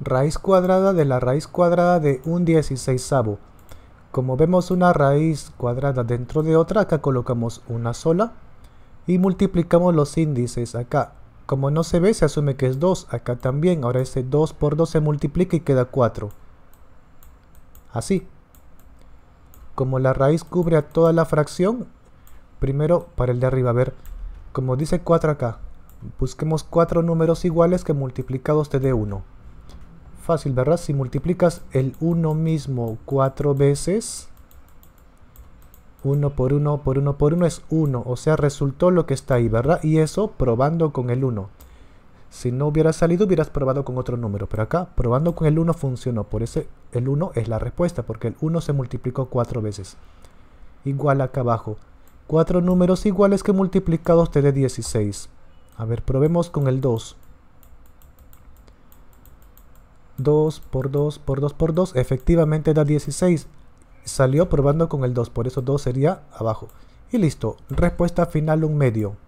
raíz cuadrada de la raíz cuadrada de un dieciséisavo. Como vemos una raíz cuadrada dentro de otra, acá colocamos una sola y multiplicamos los índices acá. Como no se ve, se asume que es 2, acá también. Ahora ese 2 por 2 se multiplica y queda 4. Así. Como la raíz cubre a toda la fracción, primero para el de arriba, a ver, como dice 4 acá, busquemos 4 números iguales que multiplicados te dé 1 fácil, ¿verdad? Si multiplicas el 1 mismo cuatro veces, 1 por 1 por 1 por 1 es 1, o sea, resultó lo que está ahí, ¿verdad? Y eso probando con el 1. Si no hubiera salido, hubieras probado con otro número, pero acá probando con el 1 funcionó, por eso el 1 es la respuesta, porque el 1 se multiplicó 4 veces. Igual acá abajo, cuatro números iguales que multiplicados te dé 16. A ver, probemos con el 2. 2 por 2 por 2 por 2, efectivamente da 16. Salió probando con el 2, por eso 2 sería abajo. Y listo, respuesta final un medio.